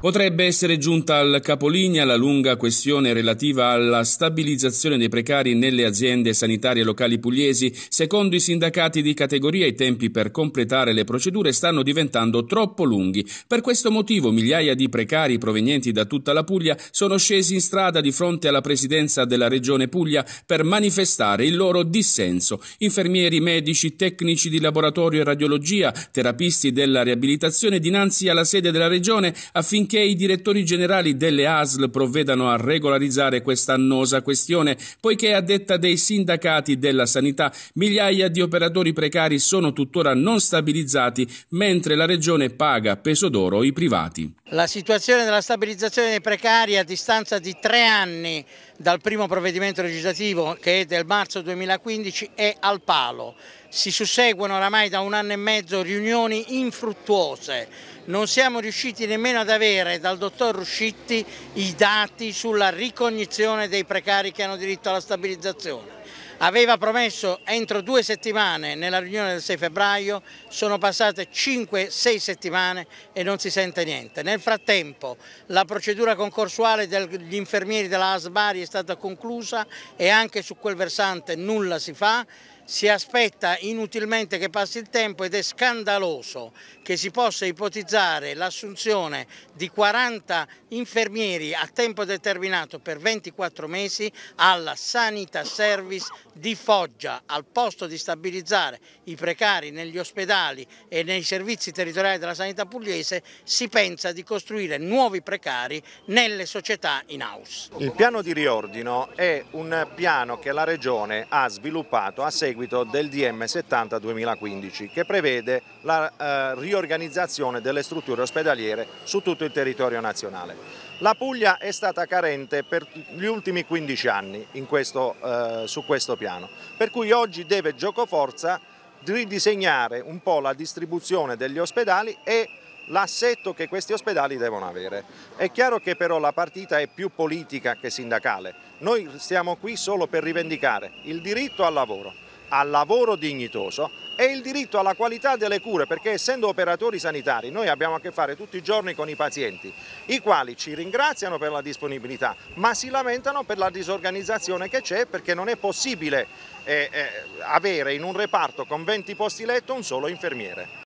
Potrebbe essere giunta al capolinea la lunga questione relativa alla stabilizzazione dei precari nelle aziende sanitarie locali pugliesi. Secondo i sindacati di categoria i tempi per completare le procedure stanno diventando troppo lunghi. Per questo motivo migliaia di precari provenienti da tutta la Puglia sono scesi in strada di fronte alla presidenza della regione Puglia per manifestare il loro dissenso. Infermieri, medici, tecnici di laboratorio e radiologia, terapisti della riabilitazione dinanzi alla sede della regione affinché affinché i direttori generali delle ASL provvedano a regolarizzare questa annosa questione, poiché a detta dei sindacati della sanità migliaia di operatori precari sono tuttora non stabilizzati, mentre la Regione paga peso d'oro i privati. La situazione della stabilizzazione dei precari a distanza di tre anni dal primo provvedimento legislativo che è del marzo 2015 è al palo. Si susseguono oramai da un anno e mezzo riunioni infruttuose. Non siamo riusciti nemmeno ad avere dal dottor Ruscitti i dati sulla ricognizione dei precari che hanno diritto alla stabilizzazione aveva promesso entro due settimane nella riunione del 6 febbraio, sono passate 5-6 settimane e non si sente niente. Nel frattempo la procedura concorsuale degli infermieri della ASBARI è stata conclusa e anche su quel versante nulla si fa si aspetta inutilmente che passi il tempo ed è scandaloso che si possa ipotizzare l'assunzione di 40 infermieri a tempo determinato per 24 mesi alla Sanita Service di Foggia, al posto di stabilizzare i precari negli ospedali e nei servizi territoriali della sanità pugliese, si pensa di costruire nuovi precari nelle società in house. Il piano di riordino è un piano che la Regione ha sviluppato a seguito seguito del DM 70 2015 che prevede la eh, riorganizzazione delle strutture ospedaliere su tutto il territorio nazionale. La Puglia è stata carente per gli ultimi 15 anni questo, eh, su questo piano, per cui oggi deve giocoforza ridisegnare un po' la distribuzione degli ospedali e l'assetto che questi ospedali devono avere. È chiaro che però la partita è più politica che sindacale, noi stiamo qui solo per rivendicare il diritto al lavoro, al lavoro dignitoso e il diritto alla qualità delle cure, perché essendo operatori sanitari noi abbiamo a che fare tutti i giorni con i pazienti, i quali ci ringraziano per la disponibilità, ma si lamentano per la disorganizzazione che c'è perché non è possibile eh, eh, avere in un reparto con 20 posti letto un solo infermiere.